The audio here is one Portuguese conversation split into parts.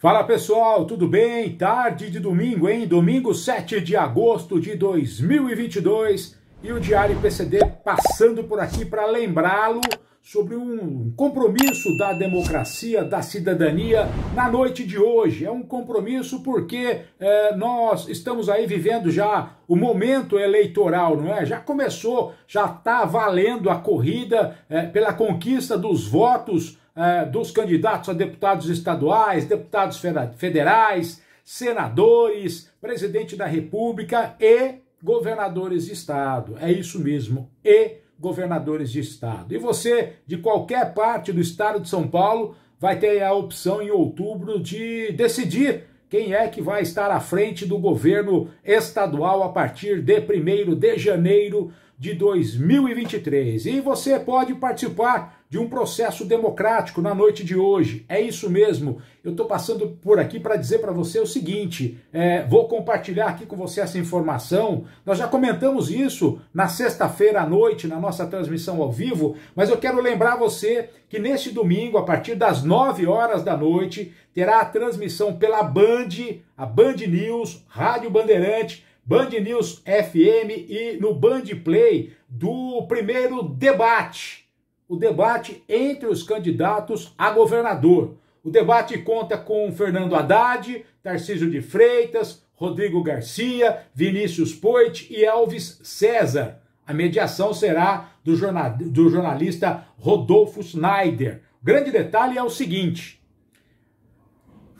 Fala pessoal, tudo bem? Tarde de domingo, hein? Domingo 7 de agosto de 2022 e o Diário PCD passando por aqui para lembrá-lo sobre um compromisso da democracia, da cidadania na noite de hoje. É um compromisso porque é, nós estamos aí vivendo já o momento eleitoral, não é? Já começou, já está valendo a corrida é, pela conquista dos votos é, dos candidatos a deputados estaduais, deputados federais, senadores, presidente da República e governadores de estado. É isso mesmo, e governadores de estado. E você, de qualquer parte do estado de São Paulo, vai ter a opção em outubro de decidir quem é que vai estar à frente do governo estadual a partir de 1 de janeiro de 2023. E você pode participar de um processo democrático na noite de hoje. É isso mesmo. Eu estou passando por aqui para dizer para você o seguinte: é, vou compartilhar aqui com você essa informação. Nós já comentamos isso na sexta-feira à noite, na nossa transmissão ao vivo, mas eu quero lembrar você que neste domingo, a partir das 9 horas da noite, terá a transmissão pela Band, a Band News, Rádio Bandeirante Band News FM e no Band Play do primeiro debate. O debate entre os candidatos a governador. O debate conta com Fernando Haddad, Tarcísio de Freitas, Rodrigo Garcia, Vinícius Poit e Elvis César. A mediação será do, jornalista Rodolfo Schneider. O grande detalhe é o seguinte: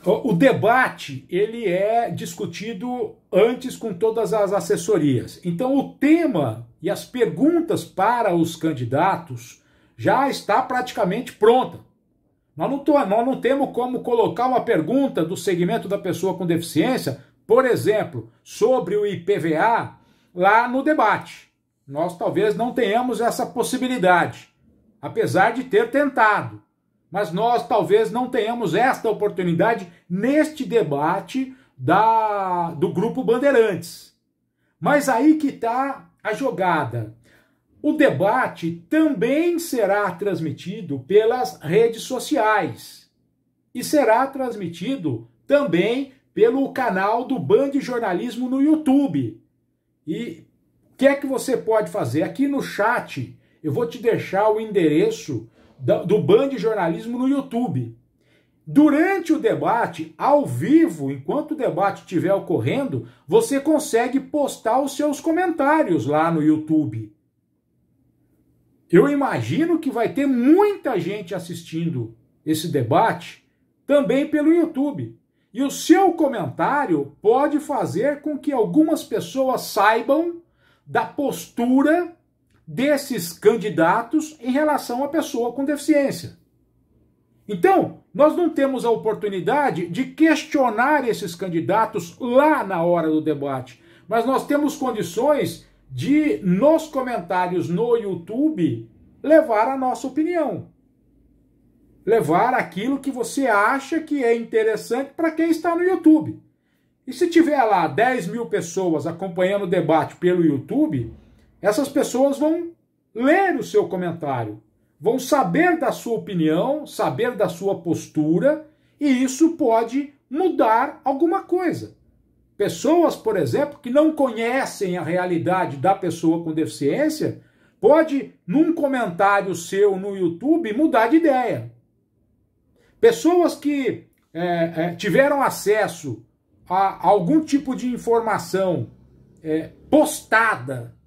o debate ele é discutido antes com todas as assessorias. Então o tema e as perguntas para os candidatos já está praticamente pronta. Nós não, tô, nós não temos como colocar uma pergunta do segmento da pessoa com deficiência, por exemplo, sobre o IPVA lá no debate. Nós talvez não tenhamos essa possibilidade, apesar de ter tentado. Mas nós talvez não tenhamos esta oportunidade neste debate da, do grupo Bandeirantes. Mas aí que está a jogada. O debate também será transmitido pelas redes sociais e será transmitido também pelo canal do Band Jornalismo no YouTube. E o que é que você pode fazer? Aqui no chat eu vou te deixar o endereço do, Band Jornalismo no YouTube. Durante o debate, ao vivo, enquanto o debate estiver ocorrendo, você consegue postar os seus comentários lá no YouTube. Eu imagino que vai ter muita gente assistindo esse debate também pelo YouTube. E o seu comentário pode fazer com que algumas pessoas saibam da postura desses candidatos em relação à pessoa com deficiência. Então, nós não temos a oportunidade de questionar esses candidatos lá na hora do debate, mas nós temos condições de, nos comentários no YouTube, levar a nossa opinião. Levar aquilo que você acha que é interessante para quem está no YouTube. E se tiver lá 10 mil pessoas acompanhando o debate pelo YouTube, essas pessoas vão ler o seu comentário, vão saber da sua opinião, saber da sua postura, e isso pode mudar alguma coisa. Pessoas, por exemplo, que não conhecem a realidade da pessoa com deficiência, pode num comentário seu no YouTube mudar de ideia. Pessoas que é, é, tiveram acesso a algum tipo de informação é, postada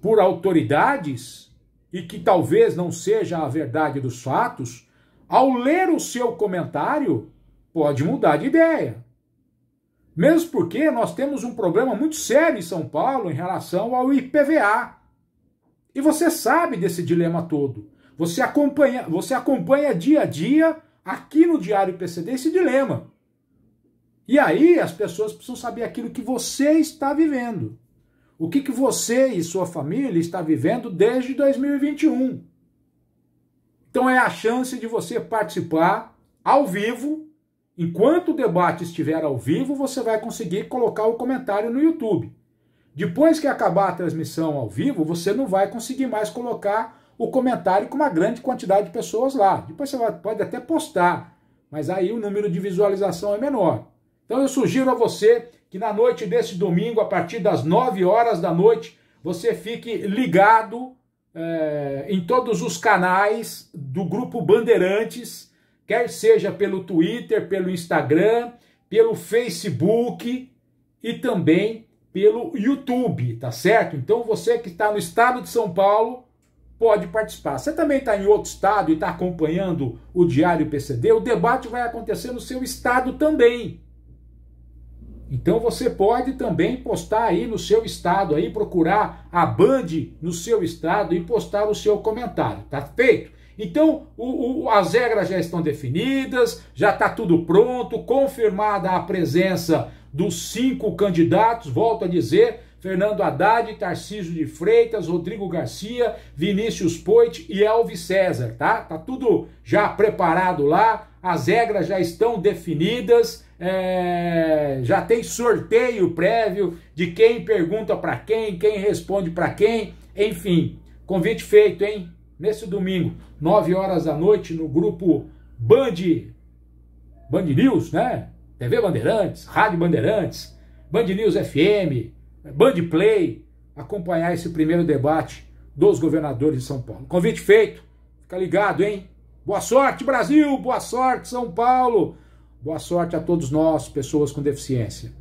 por autoridades e que talvez não seja a verdade dos fatos, ao ler o seu comentário, pode mudar de ideia. Mesmo porque nós temos um problema muito sério em São Paulo em relação ao IPVA. E você sabe desse dilema todo. Você acompanha, você acompanha dia a dia aqui no Diário PCD esse dilema. E aí as pessoas precisam saber aquilo que você está vivendo. O que, que você e sua família está vivendo desde 2021? Então é a chance de você participar ao vivo. Enquanto o debate estiver ao vivo, você vai conseguir colocar o comentário no YouTube. Depois que acabar a transmissão ao vivo, você não vai conseguir mais colocar o comentário com uma grande quantidade de pessoas lá. Depois você pode até postar, mas aí o número de visualização é menor. Então eu sugiro a você que na noite desse domingo, a partir das 9 horas da noite, você fique ligado é, em todos os canais do Grupo Bandeirantes, quer seja pelo Twitter, pelo Instagram, pelo Facebook e também pelo YouTube, tá certo? Então você que está no estado de São Paulo pode participar. Você também está em outro estado e está acompanhando o Diário PCD, o debate vai acontecer no seu estado também. Então você pode também postar aí no seu estado, aí procurar a Band no seu estado e postar o seu comentário, tá feito? Então o, o, as regras já estão definidas, já está tudo pronto, confirmada a presença dos cinco candidatos, volto a dizer, Fernando Haddad, Tarcísio de Freitas, Rodrigo Garcia, Vinícius Poit e Elvis César, tá? Tá tudo já preparado lá, as regras já estão definidas, é... já tem sorteio prévio de quem pergunta para quem, quem responde para quem, enfim. Convite feito, hein? Nesse domingo, 9 horas da noite, no grupo Band, Band News, né? TV Bandeirantes, Rádio Bandeirantes, Band News FM, é, Bandplay, acompanhar esse primeiro debate dos governadores de São Paulo. Convite feito, fica ligado, hein? Boa sorte, Brasil! Boa sorte, São Paulo! Boa sorte a todos nós, pessoas com deficiência.